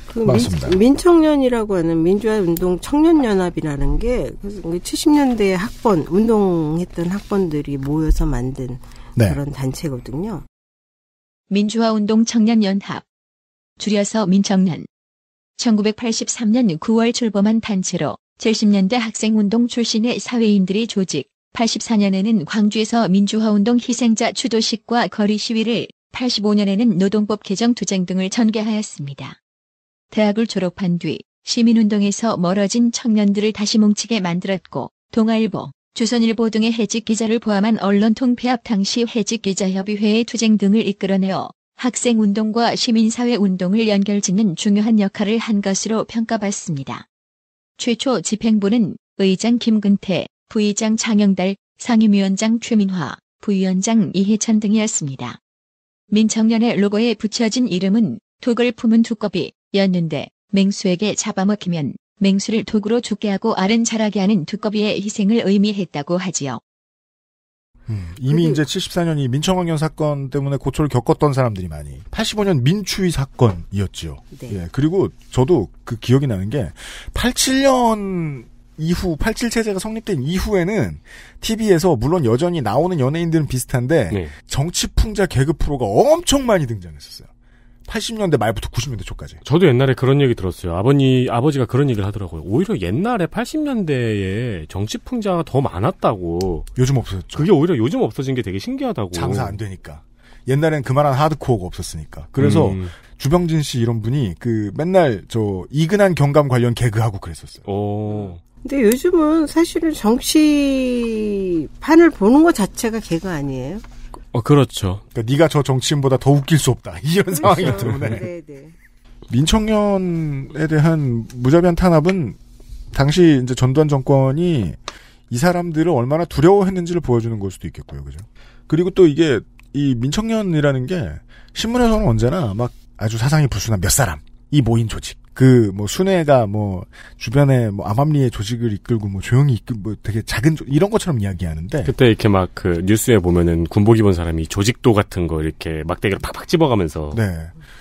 그 맞습니다. 민, 청년이라고 하는 민주화 운동 청년 연합이라는 게 70년대 학번 운동했던 학번들이 모여서 만든 네. 그런 단체거든요. 민주화운동 청년연합 줄여서 민청년 1983년 9월 출범한 단체로 70년대 학생운동 출신의 사회인들이 조직 84년에는 광주에서 민주화운동 희생자 추도식과 거리 시위를 85년에는 노동법 개정 투쟁 등을 전개하였습니다. 대학을 졸업한 뒤 시민운동에서 멀어진 청년들을 다시 뭉치게 만들었고 동아일보, 조선일보 등의 해직 기자를 포함한 언론 통폐합 당시 해직 기자협의회의 투쟁 등을 이끌어내어 학생운동과 시민사회운동을 연결짓는 중요한 역할을 한 것으로 평가받습니다. 최초 집행부는 의장 김근태, 부의장 장영달, 상임위원장 최민화, 부위원장 이혜찬 등이었습니다. 민청년의 로고에 붙여진 이름은 독을 품은 두꺼비, 였는데 맹수에게 잡아먹히면 맹수를 도구로 죽게 하고 알은 자라게 하는 두꺼비의 희생을 의미했다고 하지요. 음, 이미 이제 74년이 민청왕년 사건 때문에 고초를 겪었던 사람들이 많이 85년 민추위 사건이었지요. 네. 예, 그리고 저도 그 기억이 나는 게 87년 이후 87 체제가 성립된 이후에는 TV에서 물론 여전히 나오는 연예인들은 비슷한데 네. 정치 풍자 개그 프로가 엄청 많이 등장했었어요. 80년대 말부터 90년대 초까지. 저도 옛날에 그런 얘기 들었어요. 아버님, 아버지가 그런 얘기를 하더라고요. 오히려 옛날에 80년대에 정치 풍자가 더 많았다고. 요즘 없어졌죠. 그게 오히려 요즘 없어진 게 되게 신기하다고. 장사 안 되니까. 옛날엔 그만한 하드코어가 없었으니까. 그래서 음. 주병진 씨 이런 분이 그 맨날 저 이근한 경감 관련 개그하고 그랬었어요. 오. 어. 근데 요즘은 사실은 정치판을 보는 것 자체가 개그 아니에요? 어 그렇죠. 그러니까 네가 저 정치인보다 더 웃길 수 없다 이런 상황이기 그렇죠. 때문에. 네, 네. 민청년에 대한 무자비한 탄압은 당시 이제 전두환 정권이 이 사람들을 얼마나 두려워했는지를 보여주는 걸 수도 있겠고요, 그죠? 그리고 또 이게 이 민청년이라는 게 신문에서는 언제나 막 아주 사상이 불순한 몇 사람 이 모인 조직 그뭐순회가뭐 주변에 뭐 암암리의 조직을 이끌고 뭐 조용히 이끌 뭐 되게 작은 조, 이런 것처럼 이야기하는데 그때 이렇게 막 그 뉴스에 보면은 군복 입은 사람이 조직도 같은 거 이렇게 막대기로 팍팍 집어가면서 네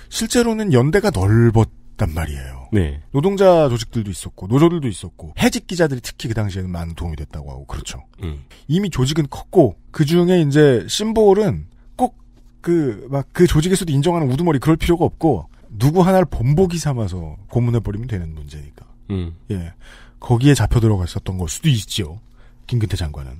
실제로는 연대가 넓었단 말이에요. 네 노동자 조직들도 있었고 노조들도 있었고 해직 기자들이 특히 그 당시에는 많은 도움이 됐다고 하고 그렇죠. 음. 이미 조직은 컸고 그 중에 이제 심볼은 꼭 그 막그 그 조직에서도 인정하는 우두머리 그럴 필요가 없고 누구 하나를 본보기 삼아서 고문해버리면 되는 문제니까. 음. 예. 거기에 잡혀 들어갔었던 걸 수도 있지요. 김근태 장관은.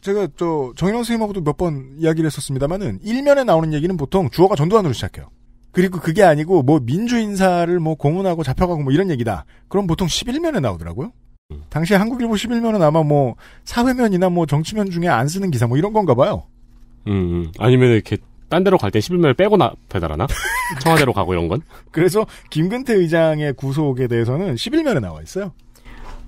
제가 저정인영 선생님하고도 몇 번 이야기를 했었습니다만은 일면에 나오는 얘기는 보통 주어가 전두환으로 시작해요. 그리고 그게 아니고 뭐 민주인사를 뭐 고문하고 잡혀가고 뭐 이런 얘기다. 그럼 보통 11면에 나오더라고요. 음. 당시 한국일보 11면은 아마 뭐 사회면이나 뭐 정치면 중에 안 쓰는 기사 뭐 이런 건가 봐요. 음, 음. 아니면 이렇게 딴 데로 갈 때1 1매을 빼고 나 배달하나? 청와대로 가고 이런 건? 그래서 김근태 의장의 구속에 대해서는 11면에 나와 있어요.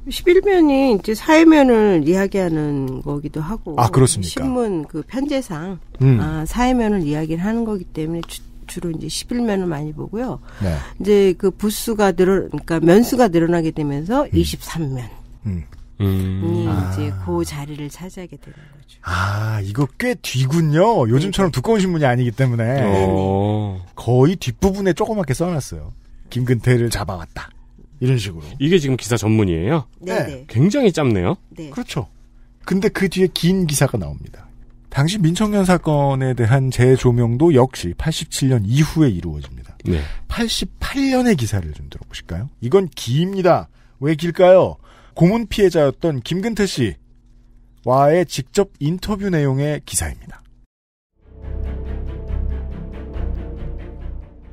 11면이 이제 사회면을 이야기하는 거기도 하고. 아, 그렇습니까? 신문 그 편제상 음. 아, 사회면을 이야기를 하는 거기 때문에 주, 주로 이제 11면을 많이 보고요. 네. 이제 그 부수가 늘어, 그러니까 면수가 늘어나게 되면서 음. 23면. 음. 음. 아. 이제 그 자리를 차지하게 되는 거죠. 아 이거 꽤 뒤군요. 요즘처럼 네. 두꺼운 신문이 아니기 때문에 어. 네, 네. 거의 뒷부분에 조그맣게 써놨어요. 김근태를 잡아왔다. 이런 식으로. 이게 지금 기사 전문이에요? 네. 굉장히 짧네요. 네. 그렇죠. 근데 그 뒤에 긴 기사가 나옵니다. 당시 민청년 사건에 대한 재조명도 역시 87년 이후에 이루어집니다. 네. 88년의 기사를 좀 들어보실까요? 이건 기입니다. 왜 길까요? 고문 피해자였던 김근태 씨와의 직접 인터뷰 내용의 기사입니다.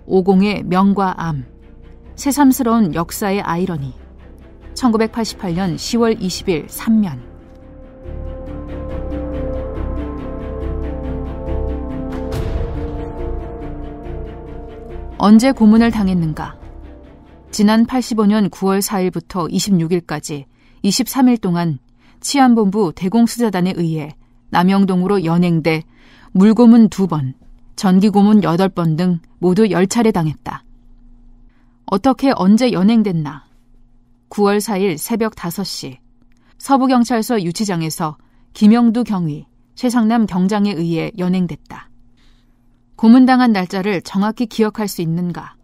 오공의 명과 암, 새삼스러운 역사의 아이러니. 1988년 10월 20일 3면 언제 고문을 당했는가? 지난 85년 9월 4일부터 26일까지 23일 동안 치안본부 대공수사단에 의해 남영동으로 연행돼 물고문 2번, 전기고문 8번 등 모두 10차례 당했다. 어떻게 언제 연행됐나? 9월 4일 새벽 5시 서부경찰서 유치장에서 김영두 경위, 최상남 경장에 의해 연행됐다. 고문당한 날짜를 정확히 기억할 수 있는가?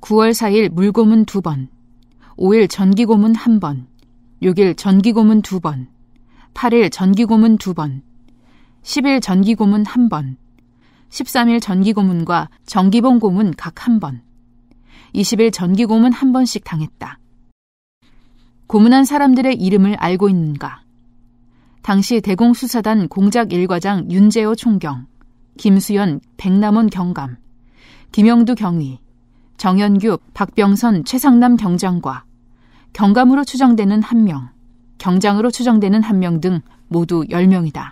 9월 4일 물고문 2번, 5일 전기고문 1번, 6일 전기고문 2번, 8일 전기고문 2번, 10일 전기고문 1번, 13일 전기고문과 정기본 고문 각 1번, 20일 전기고문 1번씩 당했다. 고문한 사람들의 이름을 알고 있는가? 당시 대공수사단 공작 1과장 윤재호 총경, 김수연 백남원 경감, 김영두 경위, 정현규, 박병선, 최상남 경장과 경감으로 추정되는 한명 경장으로 추정되는 한 명 등 모두 10명이다.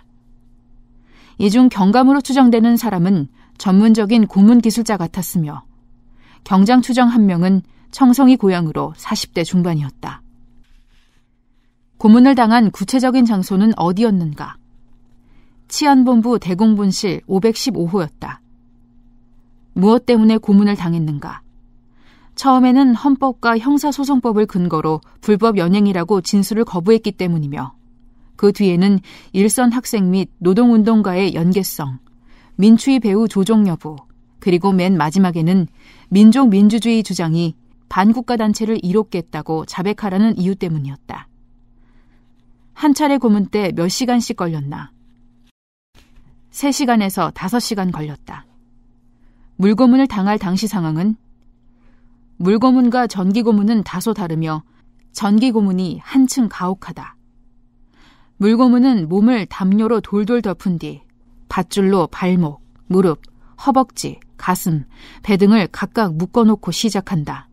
이 중 경감으로 추정되는 사람은 전문적인 고문 기술자 같았으며 경장 추정 한명은 청성이 고향으로 40대 중반이었다. 고문을 당한 구체적인 장소는 어디였는가? 치안본부 대공분실 515호였다. 무엇 때문에 고문을 당했는가? 처음에는 헌법과 형사소송법을 근거로 불법 연행이라고 진술을 거부했기 때문이며 그 뒤에는 일선 학생 및 노동운동가의 연계성, 민추위 배우 조종 여부, 그리고 맨 마지막에는 민족 민주주의 주장이 반국가 단체를 이롭겠다고 자백하라는 이유 때문이었다. 한 차례 고문 때 몇 시간씩 걸렸나? 3시간에서 5시간 걸렸다. 물고문을 당할 당시 상황은 물고문과 전기고문은 다소 다르며 전기고문이 한층 가혹하다. 물고문은 몸을 담요로 돌돌 덮은 뒤 밧줄로 발목, 무릎, 허벅지, 가슴, 배 등을 각각 묶어놓고 시작한다.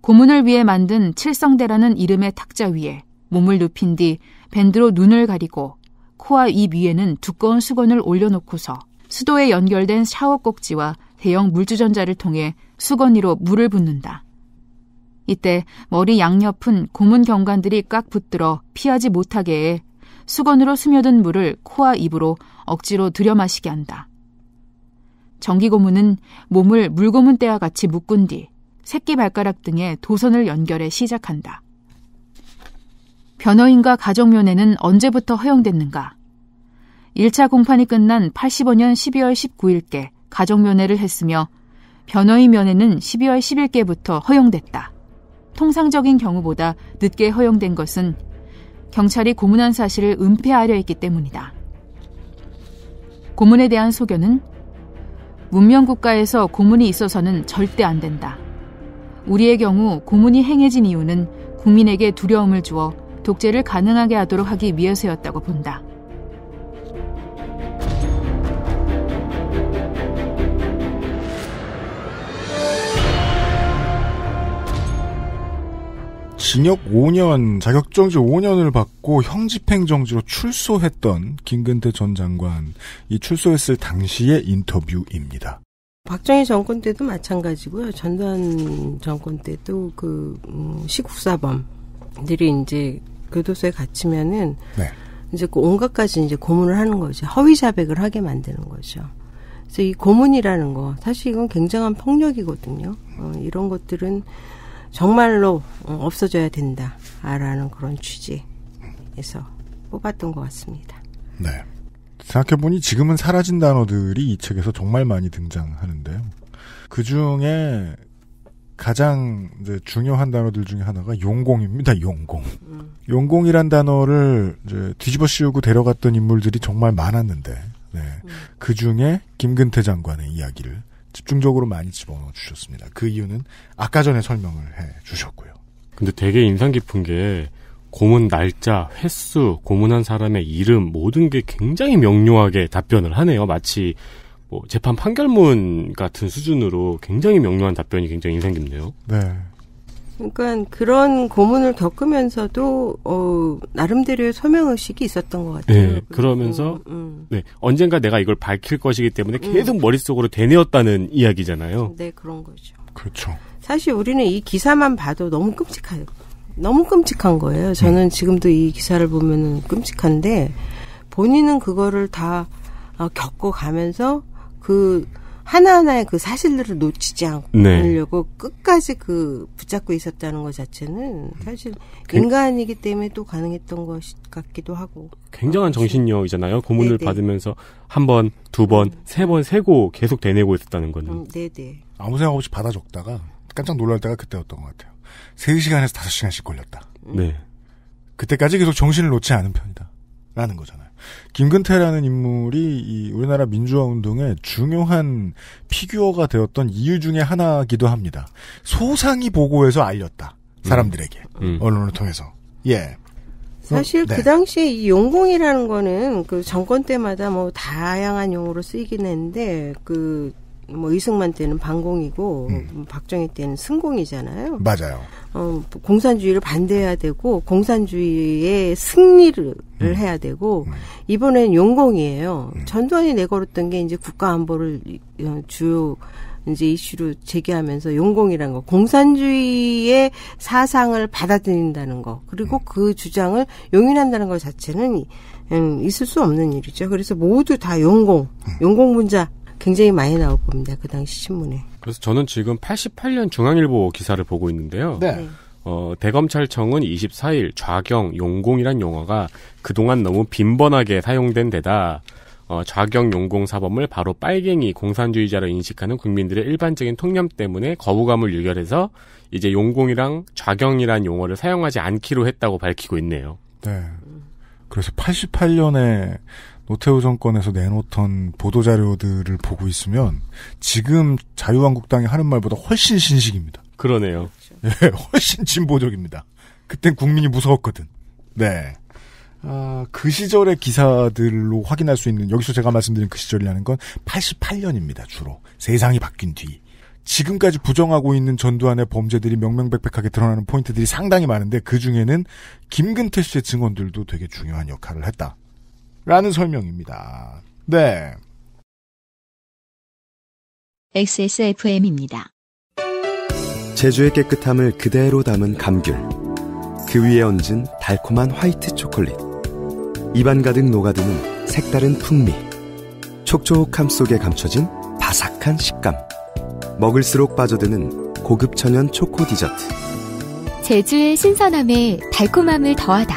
고문을 위해 만든 칠성대라는 이름의 탁자 위에 몸을 눕힌 뒤 밴드로 눈을 가리고 코와 입 위에는 두꺼운 수건을 올려놓고서 수도에 연결된 샤워 꼭지와 대형 물주전자를 통해 수건이로 물을 붓는다. 이때 머리 양옆은 고문 경관들이 꽉 붙들어 피하지 못하게 해 수건으로 스며든 물을 코와 입으로 억지로 들여마시게 한다. 전기고문은 몸을 물고문대와 같이 묶은 뒤 새끼 발가락 등에 도선을 연결해 시작한다. 변호인과 가정면회는 언제부터 허용됐는가? 1차 공판이 끝난 85년 12월 19일께 가정면회를 했으며 변호인 면회는 12월 10일께부터 허용됐다. 통상적인 경우보다 늦게 허용된 것은 경찰이 고문한 사실을 은폐하려 했기 때문이다. 고문에 대한 소견은 문명국가에서 고문이 있어서는 절대 안 된다. 우리의 경우 고문이 행해진 이유는 국민에게 두려움을 주어 독재를 가능하게 하도록 하기 위해서였다고 본다. 징역 5년, 자격정지 5년을 받고 형집행정지로 출소했던 김근태 전 장관, 이 출소했을 당시의 인터뷰입니다. 박정희 정권 때도 마찬가지고요. 전두환 정권 때도 그 음, 시국사범들이 이제 교도소에 갇히면은 네. 이제 그 온갖 가지 이제 고문을 하는 거죠. 허위 자백을 하게 만드는 거죠. 그래서 이 고문이라는 거 사실 이건 굉장한 폭력이거든요. 어, 이런 것들은 정말로 어, 없어져야 된다라는 그런 취지에서 뽑았던 것 같습니다. 네. 생각해보니 지금은 사라진 단어들이 이 책에서 정말 많이 등장하는데요. 그 중에 가장 중요한 단어들 중에 하나가 용공입니다. 용공. 음. 용공이란 단어를 뒤집어 씌우고 데려갔던 인물들이 정말 많았는데, 네. 음. 그 중에 김근태 장관의 이야기를 집중적으로 많이 집어넣어 주셨습니다. 그 이유는 아까 전에 설명을 해 주셨고요. 근데 되게 인상 깊은 게 고문 날짜, 횟수, 고문한 사람의 이름 모든 게 굉장히 명료하게 답변을 하네요. 마치 뭐 재판 판결문 같은 수준으로 굉장히 명료한 답변이 굉장히 인상 깊네요. 네. 그러니까 그런 고문을 겪으면서도 어, 나름대로의 소명 의식이 있었던 것 같아요. 네, 그러면서 음, 음, 네, 언젠가 내가 이걸 밝힐 것이기 때문에 계속 음. 머릿속으로 되뇌었다는 이야기잖아요. 네, 그런 거죠. 그렇죠. 사실 우리는 이 기사만 봐도 너무 끔찍해요. 너무 끔찍한 거예요. 저는 네. 지금도 이 기사를 보면은 끔찍한데 본인은 그거를 다 어, 겪고 가면서 그 하나하나의 그 사실들을 놓치지 않으려고 네. 끝까지 그 붙잡고 있었다는 것 자체는 사실 그 인간이기 때문에 또 가능했던 것 같기도 하고 굉장한 아, 정신력이잖아요. 고문을 네네. 네. 받으면서 한 번, 두 번, 음. 세 번, 세고 계속 되내고 있었다는 거는 음, 네네 네. 아무 생각 없이 받아 적다가 깜짝 놀랄 때가 그때였던 것 같아요. 세시간에서 다섯 시간씩 걸렸다. 네. 그때까지 계속 정신을 놓지 않은 편이다. 라는 거잖아요. 김근태라는 인물이 이 우리나라 민주화 운동의 중요한 피규어가 되었던 이유 중에 하나기도 합니다. 소상히 보고해서 알렸다. 음. 사람들에게. 음. 언론을 통해서. 예. 사실 어, 네. 그 당시에 이용궁이라는 거는 그 정권 때마다 뭐 다양한 용어로 쓰이긴 했는데 그뭐 이승만 때는 반공이고 음. 뭐 박정희 때는 승공이잖아요. 맞아요. 어, 뭐 공산주의를 반대해야 되고 공산주의의 승리를 음. 해야 되고 음. 이번엔 용공이에요. 음. 전두환이 내걸었던 게 이제 국가 안보를 어, 주요 이제 이슈로 제기하면서 용공이란 거, 공산주의의 사상을 받아들인다는 거, 그리고 음. 그 주장을 용인한다는 것 자체는 음, 있을 수 없는 일이죠. 그래서 모두 다 용공, 용공 문자 굉장히 많이 나올 겁니다. 그 당시 신문에. 그래서 저는 지금 88년 중앙일보 기사를 보고 있는데요. 네. 네. 어, 대검찰청은 24일 좌경 용공이란 용어가 그동안 너무 빈번하게 사용된 데다 어, 좌경 용공 사범을 바로 빨갱이 공산주의자로 인식하는 국민들의 일반적인 통념 때문에 거부감을 유결해서 이제 용공이랑 좌경이란 용어를 사용하지 않기로 했다고 밝히고 있네요. 네. 그래서 88년에 노태우 정권에서 내놓던 보도자료들을 보고 있으면 지금 자유한국당이 하는 말보다 훨씬 신식입니다. 그러네요. 예, 훨씬 진보적입니다. 그땐 국민이 무서웠거든. 네. 아, 그 시절의 기사들로 확인할 수 있는, 여기서 제가 말씀드린 그 시절이라는 건 88년입니다, 주로. 세상이 바뀐 뒤. 지금까지 부정하고 있는 전두환의 범죄들이 명명백백하게 드러나는 포인트들이 상당히 많은데 그 중에는 김근태 씨의 증언들도 되게 중요한 역할을 했다. 라는 설명입니다. 네. XSFM입니다. 제주의 깨끗함을 그대로 담은 감귤. 그 위에 얹은 달콤한 화이트 초콜릿. 입안 가득 녹아드는 색다른 풍미. 촉촉함 속에 감춰진 바삭한 식감. 먹을수록 빠져드는 고급 천연 초코 디저트. 제주의 신선함에 달콤함을 더하다.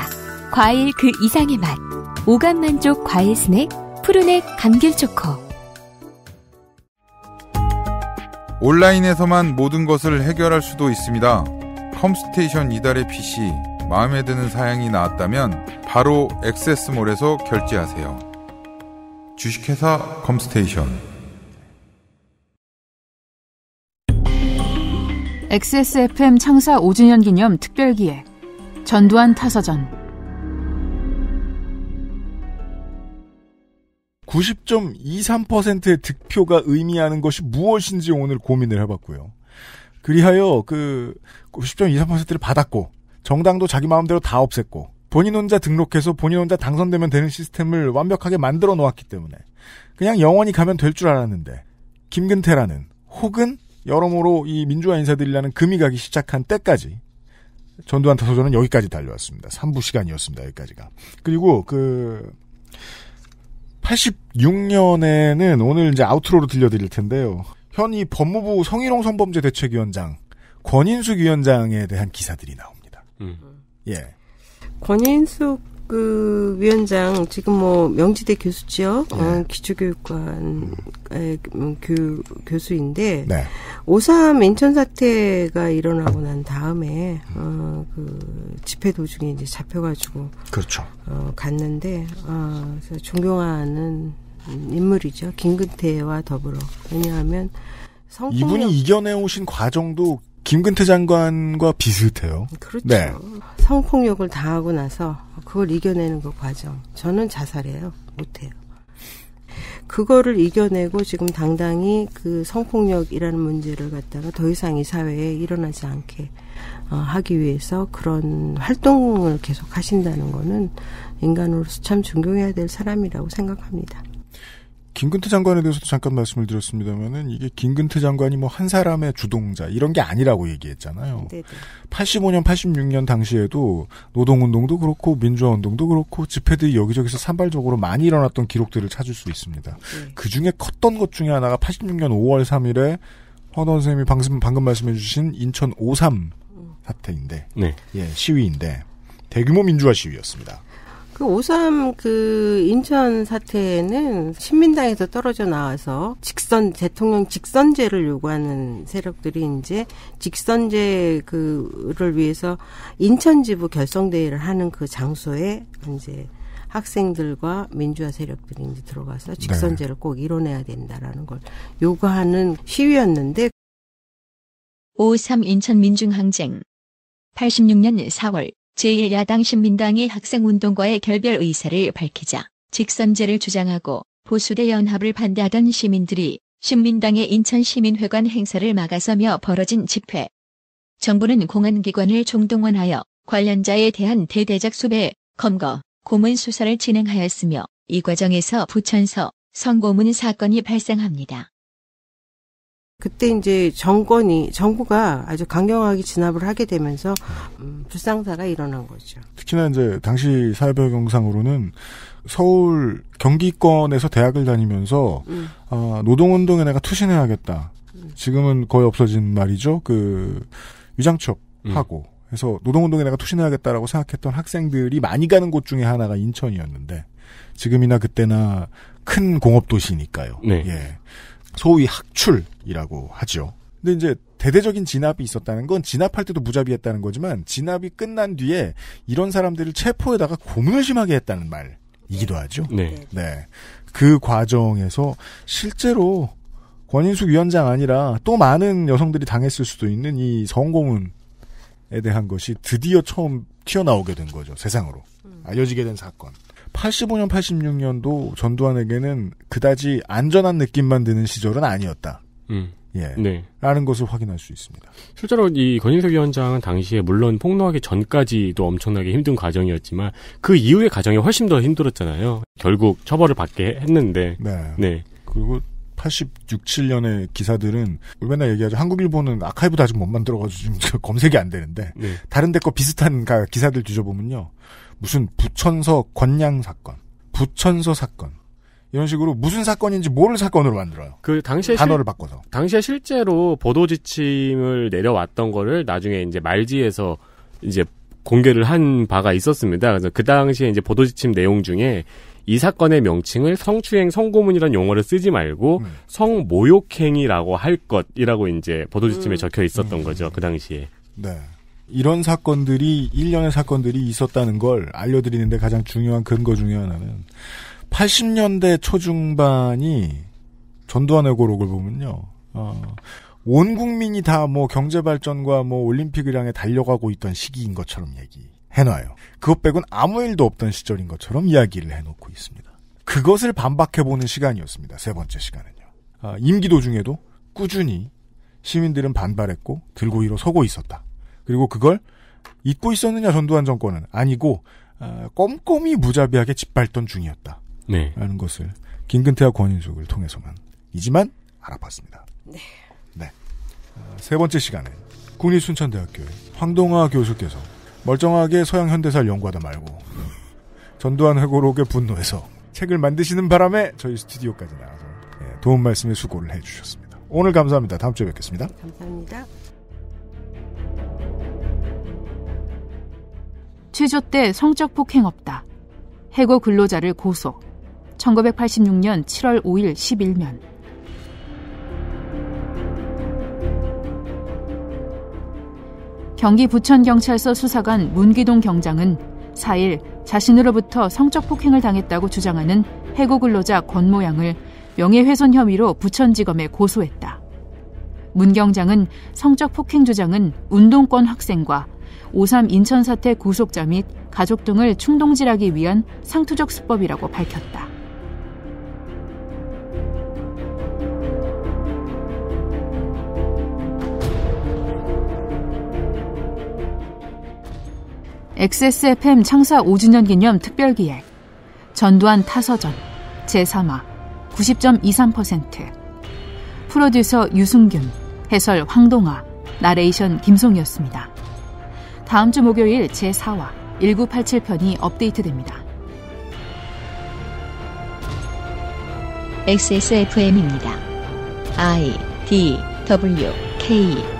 과일 그 이상의 맛. 오감 만족 과일 스낵 푸르넥 감귤 초코 온라인에서만 모든 것을 해결할 수도 있습니다. 컴스테이션 이달의 PC 마음에 드는 사양이 나왔다면 바로 액세스몰에서 결제하세요. 주식회사 컴스테이션 XSFM 창사 5주년 기념 특별기획 전두환 타서전 90.23%의 득표가 의미하는 것이 무엇인지 오늘 고민을 해봤고요. 그리하여 그 90.23%를 받았고 정당도 자기 마음대로 다 없앴고 본인 혼자 등록해서 본인 혼자 당선되면 되는 시스템을 완벽하게 만들어 놓았기 때문에 그냥 영원히 가면 될 줄 알았는데 김근태라는 혹은 여러모로 이 민주화 인사들이라는 금이 가기 시작한 때까지 전두환 타소전은 여기까지 달려왔습니다. 3부 시간이었습니다. 여기까지가. 그리고 그 86년에는 오늘 이제 아우트로로 들려드릴 텐데요. 현 이 법무부 성희롱 성범죄 대책위원장 권인숙 위원장에 대한 기사들이 나옵니다. 음. 예. 권인숙 그 위원장 지금 뭐 명지대 교수죠. 네. 어, 기초교육관의 음, 교, 교수인데 네. 5.3 인천 사태가 일어나고 난 다음에 어, 그 집회 도중에 이제 잡혀가지고 그렇죠. 어, 갔는데 어, 존경하는 인물이죠. 김근태와 더불어 왜냐하면 성폭력. 이분이 이겨내오신 과정도 김근태 장관과 비슷해요. 그렇죠. 네. 성폭력을 당하고 나서 그걸 이겨내는 그 과정. 저는 자살해요. 못해요. 그거를 이겨내고 지금 당당히 그 성폭력이라는 문제를 갖다가 더 이상 이 사회에 일어나지 않게 어, 하기 위해서 그런 활동을 계속 하신다는 거는 인간으로서 참 존경해야 될 사람이라고 생각합니다. 김근태 장관에 대해서도 잠깐 말씀을 드렸습니다만은 이게 김근태 장관이 뭐 한 사람의 주동자 이런 게 아니라고 얘기했잖아요. 네네. 85년, 86년 당시에도 노동운동도 그렇고 민주화운동도 그렇고 집회들이 여기저기서 산발적으로 많이 일어났던 기록들을 찾을 수 있습니다. 네. 그 중에 컸던 것 중에 하나가 86년 5월 3일에 허원 선생님이 방금, 방금 말씀해주신 인천 5.3 사태인데, 네. 예, 시위인데 대규모 민주화 시위였습니다. 그 오삼 그 인천 사태에는 신민당에서 떨어져 나와서 직선 대통령 직선제를 요구하는 세력들이 이제 직선제 그를 위해서 인천 지부 결성 대회를 하는 그 장소에 이제 학생들과 민주화 세력들이 이제 들어가서 네. 직선제를 꼭 이뤄내야 된다라는 걸 요구하는 시위였는데 오삼 인천 민중항쟁 86년 4월 제1야당 신민당이 학생운동과의 결별 의사를 밝히자 직선제를 주장하고 보수대 연합을 반대하던 시민들이 신민당의 인천시민회관 행사를 막아서며 벌어진 집회. 정부는 공안기관을 총동원하여 관련자에 대한 대대적 수배, 검거, 고문 수사를 진행하였으며 이 과정에서 부천서 선고문 사건이 발생합니다. 그때 이제 정권이 정부가 아주 강경하게 진압을 하게 되면서 음, 불상사가 일어난 거죠. 특히나 이제 당시 사회별 경상으로는 서울 경기권에서 대학을 다니면서 음. 아, 노동운동에 내가 투신해야겠다. 음. 지금은 거의 없어진 말이죠. 그 위장첩 음. 하고 해서 노동운동에 내가 투신해야겠다라고 생각했던 학생들이 많이 가는 곳 중에 하나가 인천이었는데 지금이나 그때나 큰 공업 도시니까요. 네. 예. 소위 학출이라고 하죠. 근데 이제 대대적인 진압이 있었다는 건 진압할 때도 무자비했다는 거지만 진압이 끝난 뒤에 이런 사람들을 체포에다가 고문을 심하게 했다는 말이기도 하죠. 네. 네. 그 과정에서 실제로 권인숙 위원장 아니라 또 많은 여성들이 당했을 수도 있는 이성공문에 대한 것이 드디어 처음 튀어나오게 된 거죠. 세상으로. 음. 알려지게 된 사건. 85년, 86년도 전두환에게는 그다지 안전한 느낌만 드는 시절은 아니었다. 음. 예. 네. 라는 것을 확인할 수 있습니다. 실제로 이 권인석 위원장은 당시에 물론 폭로하기 전까지도 엄청나게 힘든 과정이었지만 그 이후의 과정이 훨씬 더 힘들었잖아요. 결국 처벌을 받게 했는데. 네. 네. 그리고 86, 7년의 기사들은 맨날 얘기하죠. 한국 일보는 아카이브도 아직 못 만들어가지고 지금 검색이 안 되는데 네. 다른 데 거 비슷한 기사들 뒤져보면요. 무슨 부천서 권양 사건, 부천서 사건 이런 식으로 무슨 사건인지 모를 사건으로 만들어요. 그 당시에 단어를 실, 바꿔서 당시에 실제로 보도 지침을 내려왔던 거를 나중에 이제 말지에서 이제 공개를 한 바가 있었습니다. 그래서 그 당시에 이제 보도 지침 내용 중에 이 사건의 명칭을 성추행 성고문이라는 용어를 쓰지 말고 음. 성모욕행이라고 할 것이라고 이제 보도 지침에 음. 적혀 있었던 음. 거죠. 그 당시에. 네. 이런 사건들이 일련의 사건들이 있었다는 걸 알려드리는데 가장 중요한 근거 중에 하나는 80년대 초중반이 전두환의 고록을 보면요. 어, 온 국민이 다 뭐 경제 발전과 뭐올림픽을 향해 달려가고 있던 시기인 것처럼 얘기해놔요. 그것 빼곤 아무 일도 없던 시절인 것처럼 이야기를 해놓고 있습니다. 그것을 반박해보는 시간이었습니다. 세 번째 시간은요. 아, 임기 도중에도 꾸준히 시민들은 반발했고 들고 일어서고 있었다. 그리고 그걸 잊고 있었느냐 전두환 정권은 아니고 어, 꼼꼼히 무자비하게 짓밟던 중이었다. 네. 라는 것을 김근태와 권인숙을 통해서만 이지만 알아봤습니다. 네. 네. 어, 세 번째 시간에 국립순천대학교의 황동화 교수께서 멀쩡하게 서양현대사를 연구하다 말고 전두환 회고록에 분노해서 책을 만드시는 바람에 저희 스튜디오까지 나와서 예, 도움 말씀에 수고를 해주셨습니다. 오늘 감사합니다. 다음 주에 뵙겠습니다. 감사합니다. 취조 때 성적 폭행 없다. 해고 근로자를 고소. 1986년 7월 5일 11면. 경기 부천경찰서 수사관 문기동 경장은 4일 자신으로부터 성적 폭행을 당했다고 주장하는 해고 근로자 권 모양을 명예훼손 혐의로 부천지검에 고소했다. 문 경장은 성적 폭행 주장은 운동권 학생과 5.3 인천 사태 구속자 및 가족 등을 충동질하기 위한 상투적 수법이라고 밝혔다. XSFM 창사 5주년 기념 특별기획 전두환 타서전 제3화 90.23% 프로듀서 유승균 해설 황동아 나레이션 김송이었습니다. 다음 주 목요일 제4화 1987편이 업데이트됩니다. XSFM입니다. I D W K